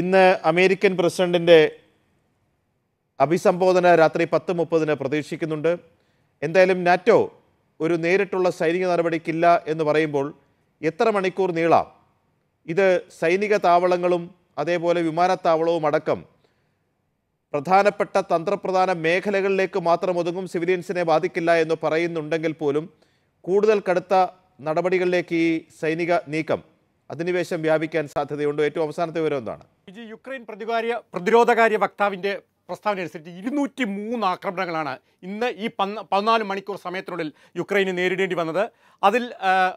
ഇന്ന് അമേരിക്കൻ പ്രസിഡന്റിൻ്റെ അഭിസംബോധന രാത്രി പത്ത് മുപ്പതിന് പ്രതീക്ഷിക്കുന്നുണ്ട് എന്തായാലും നാറ്റോ ഒരു നേരിട്ടുള്ള സൈനിക നടപടിക്കില്ല എന്ന് പറയുമ്പോൾ എത്ര മണിക്കൂർ നീളാം ഇത് സൈനിക താവളങ്ങളും അതേപോലെ വിമാനത്താവളവും അടക്കം പ്രധാനപ്പെട്ട തന്ത്രപ്രധാന മേഖലകളിലേക്ക് മാത്രം ഒതുങ്ങും സിവിലിയൻസിനെ ബാധിക്കില്ല എന്ന് പറയുന്നുണ്ടെങ്കിൽ പോലും കൂടുതൽ കടുത്ത നടപടികളിലേക്ക് ഈ സൈനിക നീക്കം അധിനിവേശം വ്യാപിക്കാൻ സാധ്യതയുണ്ട് ഏറ്റവും അവസാനത്തെ വിവരം എന്താണ് വിജി യുക്രൈൻ പ്രതികാര്യ പ്രതിരോധകാര്യ വക്താവിൻ്റെ പ്രസ്താവന അനുസരിച്ച് ഇരുന്നൂറ്റി മൂന്ന് ആക്രമണങ്ങളാണ് ഇന്ന് ഈ പന്ന പതിനാല് മണിക്കൂർ സമയത്തിനുള്ളിൽ യുക്രൈന് നേരിടേണ്ടി വന്നത് അതിൽ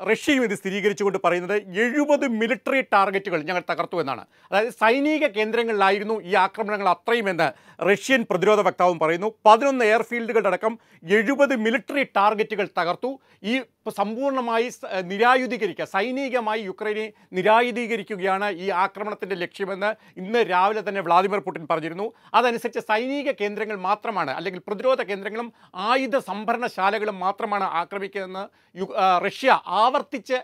റഷ്യയും ഇത് സ്ഥിരീകരിച്ചുകൊണ്ട് പറയുന്നത് എഴുപത് മിലിറ്ററി ടാർഗറ്റുകൾ ഞങ്ങൾ തകർത്തു എന്നാണ് അതായത് സൈനിക കേന്ദ്രങ്ങളിലായിരുന്നു ഈ ആക്രമണങ്ങൾ അത്രയുമെന്ന് റഷ്യൻ പ്രതിരോധ വക്താവും പറയുന്നു പതിനൊന്ന് എയർഫീൽഡുകളുടെ അടക്കം എഴുപത് മിലിറ്ററി ടാർഗറ്റുകൾ തകർത്തു ഈ ഇപ്പോൾ സമ്പൂർണ്ണമായി നിരായുധീകരിക്കുക സൈനികമായി യുക്രൈനെ നിരായുധീകരിക്കുകയാണ് ഈ ആക്രമണത്തിൻ്റെ ലക്ഷ്യമെന്ന് ഇന്ന് രാവിലെ തന്നെ വ്ളാദിമിർ പുടിൻ പറഞ്ഞിരുന്നു അതനുസരിച്ച് സൈനിക കേന്ദ്രങ്ങൾ മാത്രമാണ് അല്ലെങ്കിൽ പ്രതിരോധ കേന്ദ്രങ്ങളും ആയുധ സംഭരണശാലകളും മാത്രമാണ് ആക്രമിക്കുന്നതെന്ന് റഷ്യ ആവർത്തിച്ച്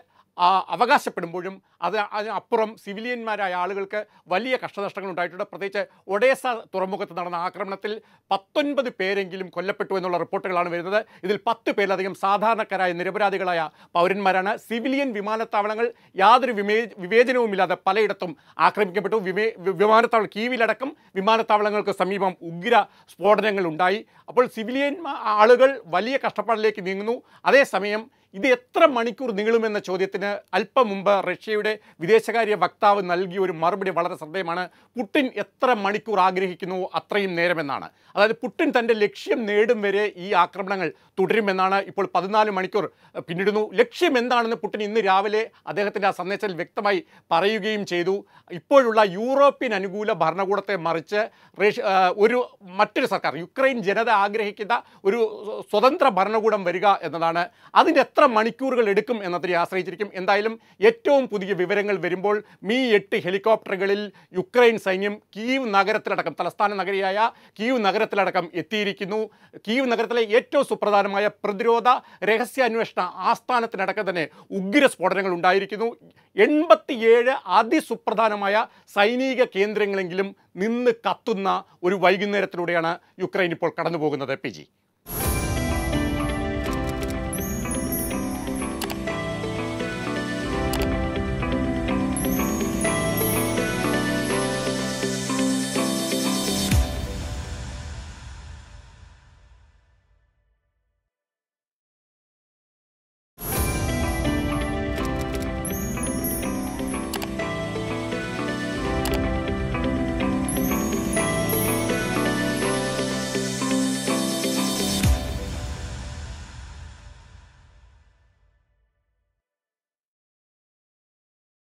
അവകാശപ്പെടുമ്പോഴും അത് അതിനപ്പുറം സിവിലിയന്മാരായ ആളുകൾക്ക് വലിയ കഷ്ടനഷ്ടങ്ങൾ ഉണ്ടായിട്ടുണ്ട് പ്രത്യേകിച്ച് ഒഡേസ തുറമുഖത്ത് നടന്ന ആക്രമണത്തിൽ പത്തൊൻപത് പേരെങ്കിലും കൊല്ലപ്പെട്ടു എന്നുള്ള റിപ്പോർട്ടുകളാണ് വരുന്നത് ഇതിൽ പത്ത് പേരിലധികം സാധാരണക്കാരായ നിരപരാധികളായ പൗരന്മാരാണ് സിവിലിയൻ വിമാനത്താവളങ്ങൾ യാതൊരു വിമേ വിവേചനവുമില്ലാതെ പലയിടത്തും ആക്രമിക്കപ്പെട്ടു വിമേ വിമാനത്താവളം കീവിലടക്കം വിമാനത്താവളങ്ങൾക്ക് സമീപം ഉഗ്ര സ്ഫോടനങ്ങൾ ഉണ്ടായി അപ്പോൾ സിവിലിയൻ ആളുകൾ വലിയ കഷ്ടപ്പാടിലേക്ക് നീങ്ങുന്നു അതേസമയം ഇത് എത്ര മണിക്കൂർ നീളുമെന്ന ചോദ്യത്തിന് അല്പം മുമ്പ് റഷ്യയുടെ വിദേശകാര്യ വക്താവ് നൽകിയ ഒരു മറുപടി വളരെ ശ്രദ്ധേയമാണ് പുട്ടിൻ എത്ര മണിക്കൂർ ആഗ്രഹിക്കുന്നു അത്രയും നേരമെന്നാണ് അതായത് പുട്ടിൻ തൻ്റെ ലക്ഷ്യം നേടും വരെ ഈ ആക്രമണങ്ങൾ തുടരുമെന്നാണ് ഇപ്പോൾ പതിനാല് മണിക്കൂർ പിന്നിടുന്നു ലക്ഷ്യം എന്താണെന്ന് പുട്ടിൻ ഇന്ന് രാവിലെ അദ്ദേഹത്തിൻ്റെ ആ സന്ദേശത്തിൽ വ്യക്തമായി പറയുകയും ചെയ്തു ഇപ്പോഴുള്ള യൂറോപ്യൻ അനുകൂല ഭരണകൂടത്തെ മറിച്ച് ഒരു മറ്റൊരു സർക്കാർ യുക്രൈൻ ജനത ആഗ്രഹിക്കുന്ന ഒരു സ്വതന്ത്ര ഭരണകൂടം വരിക എന്നതാണ് അതിൻ്റെ എത്ര എത്ര മണിക്കൂറുകൾ എടുക്കും എന്നതിനെ ആശ്രയിച്ചിരിക്കും എന്തായാലും ഏറ്റവും പുതിയ വിവരങ്ങൾ വരുമ്പോൾ മീ എട്ട് ഹെലികോപ്റ്ററുകളിൽ യുക്രൈൻ സൈന്യം കീവ് നഗരത്തിലടക്കം തലസ്ഥാന നഗരിയായ കീവ് നഗരത്തിലടക്കം എത്തിയിരിക്കുന്നു കീവ് നഗരത്തിലെ ഏറ്റവും സുപ്രധാനമായ പ്രതിരോധ രഹസ്യാന്വേഷണ ആസ്ഥാനത്തിനടക്കം തന്നെ ഉഗ്ര സ്ഫോടനങ്ങൾ ഉണ്ടായിരിക്കുന്നു എൺപത്തിയേഴ് അതിസുപ്രധാനമായ സൈനിക കേന്ദ്രങ്ങളെങ്കിലും നിന്ന് കത്തുന്ന ഒരു വൈകുന്നേരത്തിലൂടെയാണ് യുക്രൈൻ ഇപ്പോൾ കടന്നു പോകുന്നത് പി